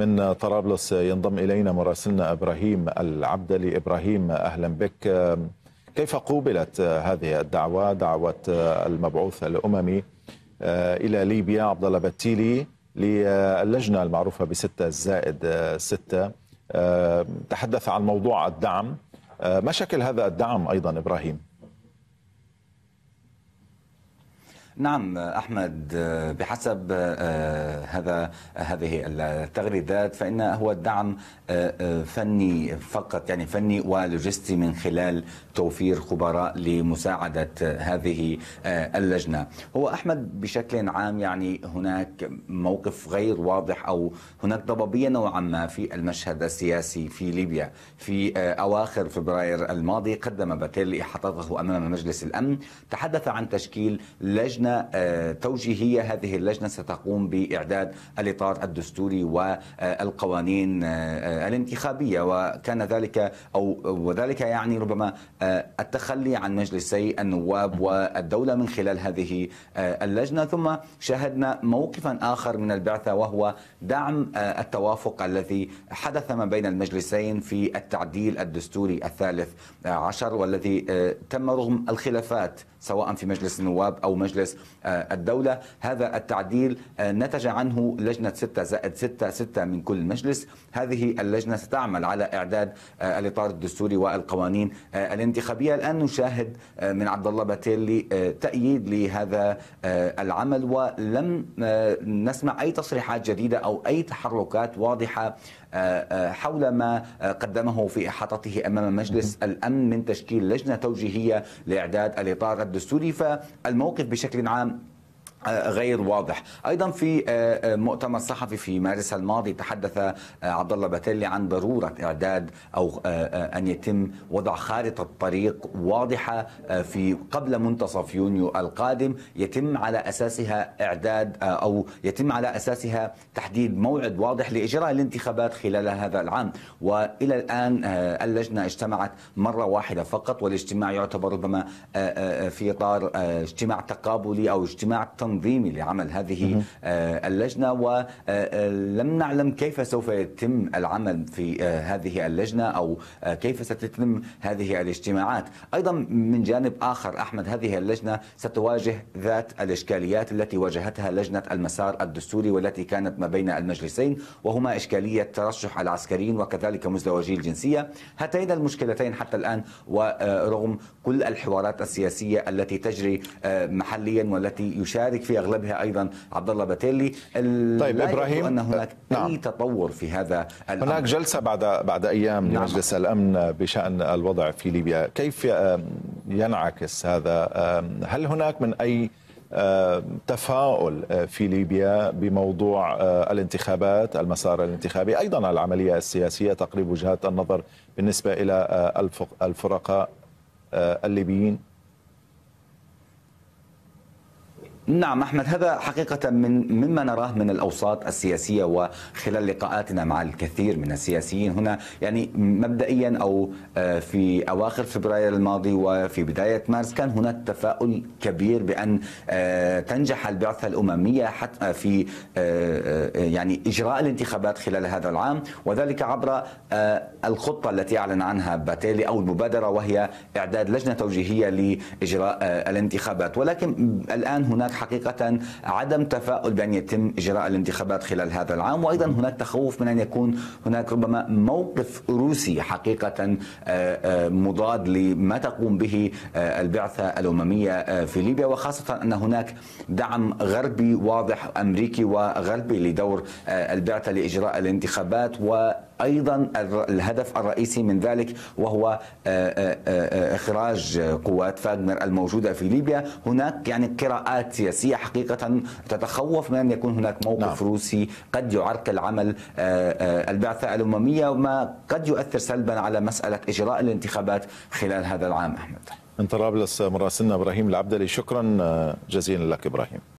من طرابلس ينضم إلينا مراسلنا إبراهيم العبدلي إبراهيم أهلا بك كيف قوبلت هذه الدعوة دعوة المبعوث الأممي إلى ليبيا عبد الله بتيلي للجنة المعروفة بستة زائد ستة تحدث عن موضوع الدعم ما شكل هذا الدعم أيضا إبراهيم نعم احمد بحسب آه، هذا هذه التغريدات فان هو دعم آه، آه، فني فقط يعني فني ولوجستي من خلال توفير خبراء لمساعده هذه اللجنه هو احمد بشكل عام يعني هناك موقف غير واضح او هناك ضبابيه نوعا ما في المشهد السياسي في ليبيا في اواخر فبراير الماضي قدم باتيلي احاطته امام مجلس الامن تحدث عن تشكيل لجنه توجيهيه هذه اللجنه ستقوم باعداد الاطار الدستوري والقوانين آه، الانتخابيه وكان ذلك او وذلك يعني ربما آه، التخلي عن مجلسي النواب والدوله من خلال هذه آه، اللجنه ثم شاهدنا موقفا اخر من البعثه وهو دعم التوافق الذي حدث ما بين المجلسين في التعديل الدستوري الثالث عشر والذي تم رغم الخلافات سواء في مجلس النواب أو مجلس آه، الدولة هذا التعديل آه، نتج عنه لجنة 6 زائد 6 6 من كل مجلس هذه اللجنة ستعمل على إعداد آه، الإطار الدستوري والقوانين الانتخابية الآن نشاهد من عبد الله باتيلي تأييد لهذا العمل ولم نسمع أي تصريحات جديدة أو أي تحركات واضحة حول ما قدمه في إحاطته أمام مجلس الأمن من تشكيل لجنة توجيهية لإعداد الإطار الدستوري فالموقف بشكل عام غير واضح ايضا في آه، آه، مؤتمر صحفي في مارس الماضي تحدث آه، عبد الله بتلي عن ضروره اعداد او ان يتم وضع خارطه طريق واضحه في قبل منتصف يونيو القادم يتم على اساسها اعداد او يتم على اساسها تحديد موعد واضح لاجراء الانتخابات خلال هذا العام والى الان اللجنه اجتمعت مره واحده فقط والاجتماع يعتبر ربما في اطار اجتماع تقابلي او اجتماع التنظيمي لعمل هذه آه، اللجنة ولم آه، آه، نعلم كيف سوف يتم العمل في هذه اللجنة أو كيف ستتم هذه الاجتماعات أيضا من جانب آخر أحمد هذه اللجنة ستواجه ذات الإشكاليات التي واجهتها لجنة المسار الدستوري والتي كانت ما بين المجلسين وهما إشكالية ترشح العسكريين وكذلك مزدوجي الجنسية هاتين المشكلتين حتى الآن ورغم كل الحوارات السياسية التي تجري محليا والتي يشارك ويشارك في اغلبها ايضا عبد الله بتيلي طيب ابراهيم ان هناك نعم. اي تطور في هذا الأمر. هناك جلسه بعد بعد ايام نعم. لمجلس الامن بشان الوضع في ليبيا كيف ينعكس هذا هل هناك من اي تفاؤل آه، في ليبيا بموضوع آه، الانتخابات المسار الانتخابي أيضا العملية السياسية تقريب وجهات النظر بالنسبة إلى آه، الفرقاء الليبيين نعم احمد هذا حقيقه من مما نراه من الاوساط السياسيه وخلال لقاءاتنا مع الكثير من السياسيين هنا يعني مبدئيا او آه، في اواخر فبراير الماضي وفي بدايه مارس كان هناك تفاؤل كبير بان آه، تنجح البعثه الامميه حتى آه، في يعني اجراء الانتخابات خلال هذا العام وذلك عبر الخطه التي اعلن عنها باتيلي او المبادره وهي اعداد لجنه توجيهيه لاجراء الانتخابات ولكن الان هناك حقيقة عدم تفاؤل بأن يتم إجراء الانتخابات خلال هذا العام وأيضا هناك تخوف من أن يكون هناك ربما موقف روسي حقيقة آه، آه، مضاد لما تقوم به آه، البعثة الأممية في ليبيا وخاصة أن هناك دعم غربي واضح أمريكي وغربي لدور البعثة لإجراء الانتخابات و ايضا الهدف الرئيسي من ذلك وهو اخراج قوات فاغنر الموجوده في ليبيا هناك يعني قراءات السياسية حقيقة تتخوف من أن يكون هناك موقف نعم. روسي قد يعرقل عمل آه، آه، البعثة الأممية وما قد يؤثر سلبا على مسألة إجراء الانتخابات خلال هذا العام أحمد من طرابلس مراسلنا إبراهيم العبدلي شكرا آه، جزيلا لك إبراهيم